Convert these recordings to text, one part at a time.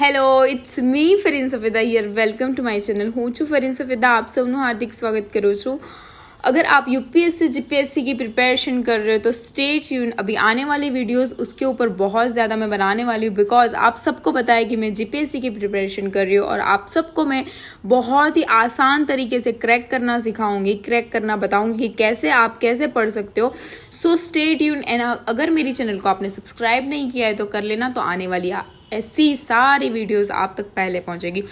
hello it's me Fareen Safeda here welcome to my channel हूँ छू फरीन सफेदा आप સૌનું हार्दिक स्वागत करो छू अगर आप यूपीएससी जीपीएससी की प्रिपरेशन कर रहे हो तो स्टेट यून अभी आने वाली वीडियोस उसके ऊपर बहुत ज़्यादा मैं बनाने वाली हूँ बिकॉज आप सबको पता है कि मैं जीपीएससी की प्रिपरेशन कर रही हूँ और आप सबको मैं बहुत ही आसान तरीके से क्रैक करना सिखाऊंगी क्रैक करना बताऊंगी कि कैसे आप कैसे पढ़ सकते हो सो स्टेट यून एंड अगर मेरी चैनल को आपने सब्सक्राइब नहीं किया है तो कर लेना तो आने वाली ऐसी सारी वीडियोस आप तक पहले पहुंचेगी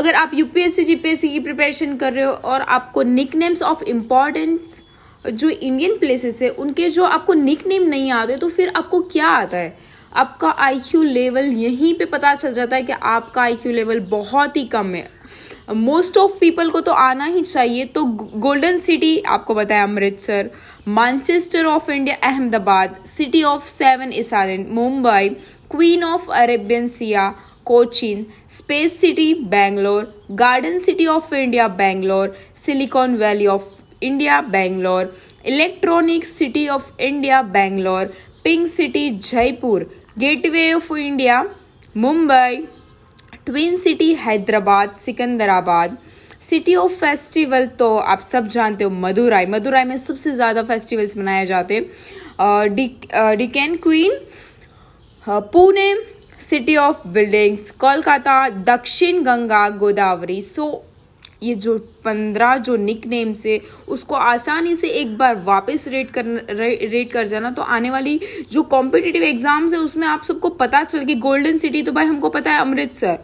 अगर आप यूपीएससी जीपीएससी की प्रिपरेशन कर रहे हो और आपको निक नेम्स ऑफ इम्पॉर्टेंस जो इंडियन प्लेसेस है उनके जो आपको निक नेम नहीं आते तो फिर आपको क्या आता है आपका आईक्यू लेवल यहीं पे पता चल जाता है कि आपका आईक्यू लेवल बहुत ही कम है मोस्ट ऑफ पीपल को तो आना ही चाहिए तो गोल्डन सिटी आपको बताया Amritsar Manchester of India Ahmedabad city of seven islands Mumbai queen of Arabian sea Cochin space city Bangalore garden city of India Bangalore silicon valley of India Bangalore electronic city of India Bangalore pink city Jaipur gateway of India Mumbai twin city Hyderabad Secunderabad city of festival तो आप सब जानते हो मदुराई मदुराई में सबसे ज़्यादा festivals मनाए जाते हैं डिक, Deccan queen Pune city of buildings Kolkata Dakshin Ganga Godavari सो ये जो पंद्रह जो निक नेम्स से उसको आसानी से एक बार वापस रेट कर रे, रेट कर जाना तो आने वाली जो कॉम्पिटिटिव एग्जाम्स है उसमें आप सबको पता चल कि गोल्डन सिटी तो भाई हमको पता है अमृतसर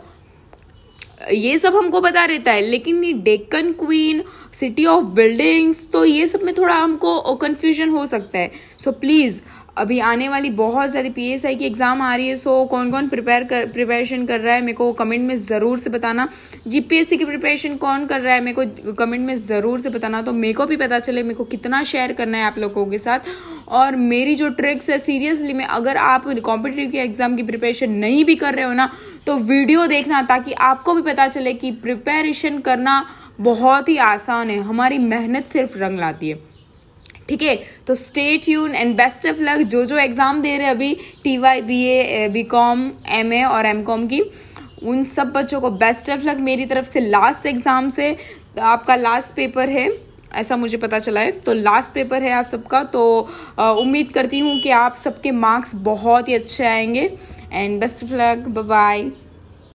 ये सब हमको पता रहता है लेकिन ये Deccan queen city of buildings तो ये सब में थोड़ा हमको कंफ्यूजन हो सकता है सो so, प्लीज़ अभी आने वाली बहुत ज़्यादा पी एस आई की एग्ज़ाम आ रही है सो कौन कौन प्रिपेयर कर प्रिपरेशन कर रहा है मेरे को कमेंट में ज़रूर से बताना जी पी एस सी की प्रिपरेशन कौन कर रहा है मेरे को कमेंट में ज़रूर से बताना तो मेरे को भी पता चले मेरे को कितना शेयर करना है आप लोगों के साथ और मेरी जो ट्रिक्स है सीरियसली में अगर आप कॉम्पिटेटिव के एग्ज़ाम की प्रिपरेशन नहीं भी कर रहे हो ना तो वीडियो देखना ताकि आपको भी पता चले कि प्रिपेरेशन करना बहुत ही आसान है हमारी मेहनत सिर्फ रंग लाती है ठीक है तो stay tune and best of luck जो जो एग्ज़ाम दे रहे हैं अभी T Y B A B com M A और एम कॉम की उन सब बच्चों को बेस्ट ऑफ लक मेरी तरफ से लास्ट एग्ज़ाम से तो आपका लास्ट पेपर है ऐसा मुझे पता चला है तो लास्ट पेपर है आप सबका तो उम्मीद करती हूँ कि आप सबके मार्क्स बहुत ही अच्छे आएंगे and best of luck bye